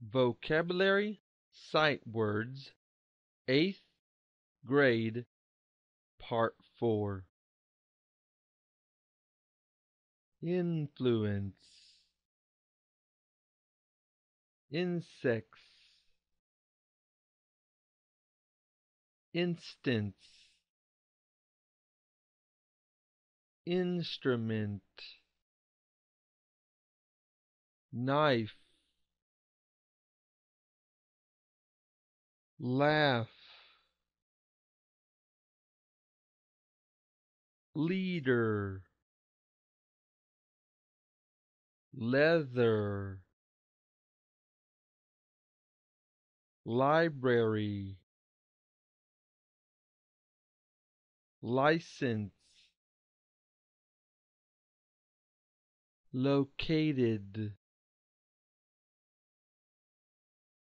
Vocabulary Sight Words Eighth Grade Part 4 Influence Insects Instance Instrument Knife laugh leader leather library license located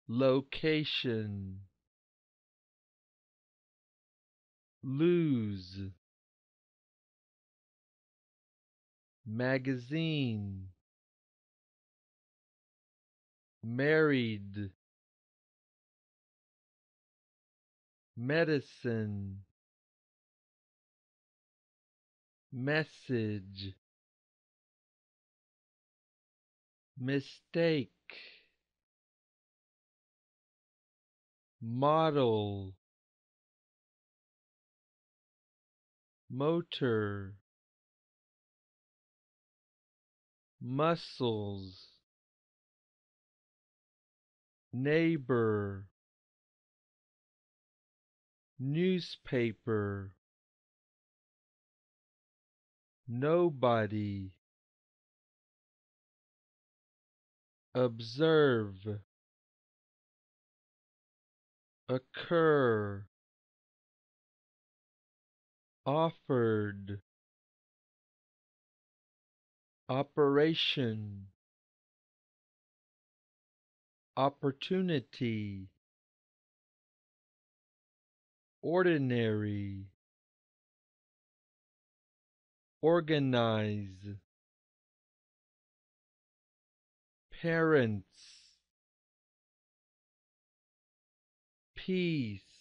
location lose magazine married medicine message mistake model motor muscles neighbor newspaper nobody observe occur offered operation opportunity ordinary organize parents peace